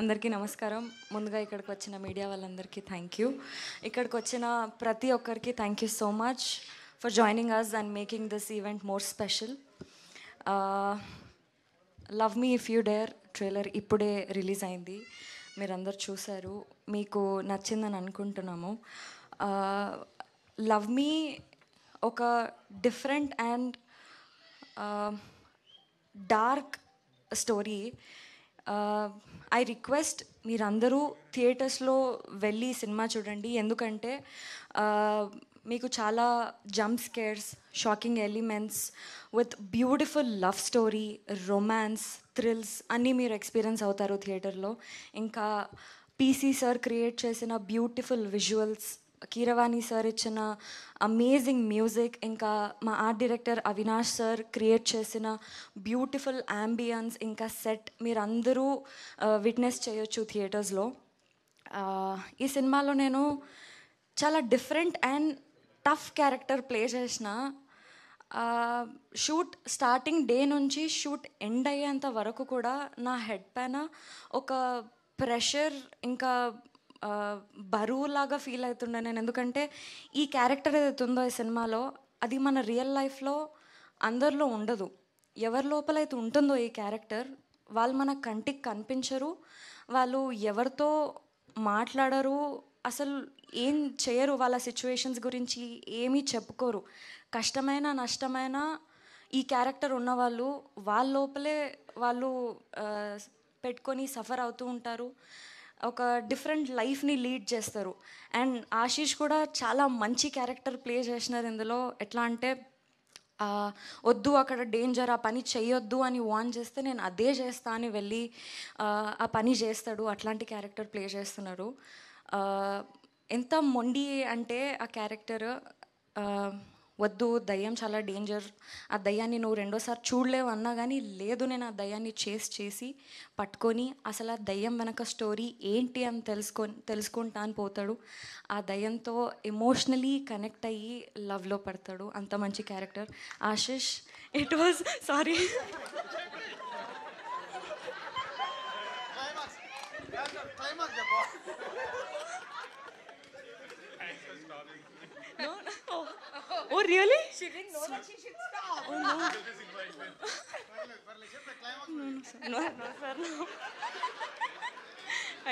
అందరికీ నమస్కారం ముందుగా ఇక్కడికి వచ్చిన మీడియా వాళ్ళందరికీ థ్యాంక్ యూ ఇక్కడికి వచ్చిన ప్రతి ఒక్కరికి thank you so much for joining us and making this event more special love me if you dare trailer ఇప్పుడే రిలీజ్ అయింది మీరందరూ చూశారు మీకు నచ్చిందని అనుకుంటున్నాము లవ్ uh, మీ ఒక different and dark story I request మీరందరూ థియేటర్స్లో వెళ్ళి సినిమా చూడండి ఎందుకంటే మీకు చాలా jump scares shocking elements with beautiful love story romance thrills అన్నీ మీరు ఎక్స్పీరియన్స్ అవుతారు థియేటర్లో ఇంకా పీసీ సార్ క్రియేట్ చేసిన బ్యూటిఫుల్ విజువల్స్ కీరవాణి సార్ ఇచ్చిన అమేజింగ్ మ్యూజిక్ ఇంకా మా art director Avinash sir create చేసిన బ్యూటిఫుల్ యాంబియన్స్ ఇంకా సెట్ మీరందరూ విట్నెస్ చేయొచ్చు థియేటర్స్లో ఈ సినిమాలో నేను చాలా different and tough character play చేసిన షూట్ స్టార్టింగ్ డే నుంచి షూట్ ఎండ్ అయ్యేంత వరకు కూడా నా హెడ్ పైన ఒక ప్రెషర్ ఇంకా బరువు లాగా ఫీల్ అవుతుండే నేను ఎందుకంటే ఈ క్యారెక్టర్ ఏదైతే ఉందో ఈ సినిమాలో అది మన రియల్ లైఫ్లో అందరిలో ఉండదు ఎవరి లోపలైతే ఉంటుందో ఈ క్యారెక్టర్ వాళ్ళు మన కంటికి కనిపించరు వాళ్ళు ఎవరితో మాట్లాడరు అసలు ఏం చేయరు వాళ్ళ సిచ్యువేషన్స్ గురించి ఏమీ చెప్పుకోరు కష్టమైన నష్టమైన ఈ క్యారెక్టర్ ఉన్నవాళ్ళు వాళ్ళ లోపలే వాళ్ళు పెట్టుకొని సఫర్ అవుతూ ఉంటారు ఒక డిఫరెంట్ లైఫ్ని లీడ్ చేస్తారు అండ్ ఆశీష్ కూడా చాలా మంచి క్యారెక్టర్ ప్లే చేసినారు ఇందులో ఎట్లా అంటే వద్దు అక్కడ డేంజర్ ఆ పని చేయొద్దు అని వాన్ చేస్తే నేను అదే చేస్తా అని వెళ్ళి ఆ పని చేస్తాడు అట్లాంటి క్యారెక్టర్ ప్లే చేస్తున్నారు ఎంత మొండి అంటే ఆ క్యారెక్టర్ వద్దు దయ్యం చాలా డేంజర్ ఆ దయ్యాన్ని నువ్వు రెండోసారి చూడలేవు అన్నా కానీ లేదు నేను ఆ దయ్యాన్ని చేసి చేసి పట్టుకొని అసలు ఆ దయ్యం వెనక స్టోరీ ఏంటి అని తెలుసుకో తెలుసుకుంటా అని పోతాడు ఆ దయ్యంతో ఎమోషనలీ కనెక్ట్ అయ్యి లవ్లో పడతాడు అంత మంచి character Ashish it was sorry climax Oh, really? She didn't know so, that she should stop. Oh, no. no, no, sir, no.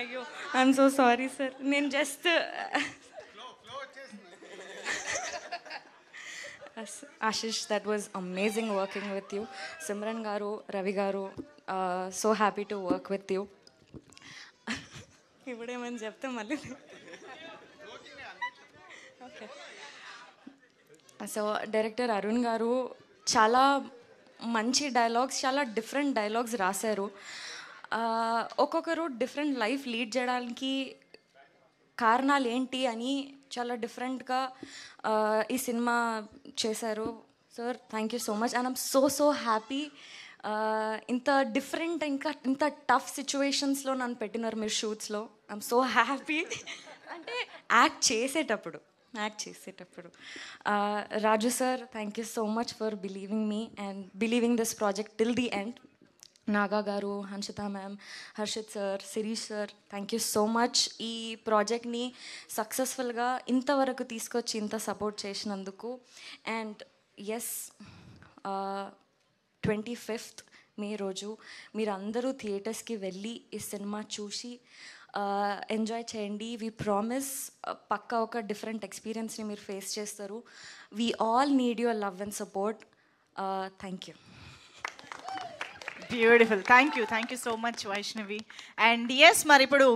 Ayo, I'm so sorry, sir. Nen just... Ashish, that was amazing working with you. Simran Garu, Ravi Garu, uh, so happy to work with you. ఇప్పుడేమని చెప్తే మళ్ళీ so director Arun గారు చాలా మంచి dialogues చాలా different dialogues రాశారు ఒక్కొక్కరు different life lead చేయడానికి కారణాలు ఏంటి అని చాలా డిఫరెంట్గా ఈ సినిమా చేశారు sir thank you so much and I'm so so happy ఇంత డిఫరెంట్ ఇంకా ఇంత టఫ్ సిచ్యువేషన్స్లో నన్ను పెట్టినారు మీరు షూట్స్లో ఐఎమ్ సో హ్యాపీ అంటే యాక్ట్ చేసేటప్పుడు యాక్ట్ చేసేటప్పుడు Raju sir thank you so much for believing me and believing this project till the end Naga garu Hanshitha ma'am Harshith sir Shirish sir thank you so much ఈ ప్రాజెక్ట్ని సక్సెస్ఫుల్గా ఇంతవరకు తీసుకొచ్చి ఇంత సపోర్ట్ చేసినందుకు and yes twenty fifth May రోజు మీరందరూ థియేటర్స్కి వెళ్ళి ఈ సినిమా చూసి ఎంజాయ్ చేయండి వీ ప్రామిస్ పక్కా ఒక డిఫరెంట్ ఎక్స్పీరియన్స్ని మీరు ఫేస్ చేస్తారు we all need your love and support thank you beautiful thank you thank you so much Vaishnavi and yes మరి ఇప్పుడు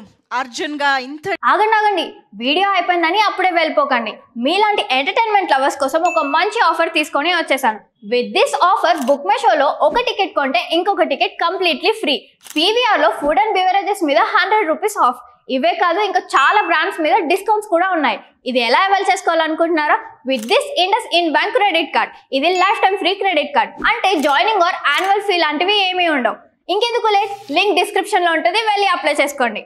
అర్జున్ గా ఇంత ఆగండి ఆగండి వీడియో అయిపోయిందని అప్పుడే వెళ్ళిపోకండి మీలాంటి ఎంటర్టైన్మెంట్ లవర్స్ కోసం ఒక మంచి ఆఫర్ తీసుకొని వచ్చేసాను with this offer book my షోలో ఒక టికెట్ కొంటే ఇంకొక టికెట్ కంప్లీట్లీ ఫ్రీ లో ఫుడ్ అండ్ బీవరేజెస్ మీద హండ్రెడ్ రూపీస్ ఆఫ్ ఇవే కాదు ఇంకా చాలా బ్రాండ్స్ మీద డిస్కౌంట్స్ కూడా ఉన్నాయి ఇది ఎలా అవైల్ చేసుకోవాలనుకుంటున్నారా with this IndusInd bank credit card ఇది lifetime free credit card అంటే జాయినింగ్ ఆర్ యాన్యువల్ ఫీ లాంటివి ఏమీ ఉండవు ఇంకెందుకు లేదు లింక్ డిస్క్రిప్షన్లో ఉంటుంది వెళ్ళి అప్లై చేసుకోండి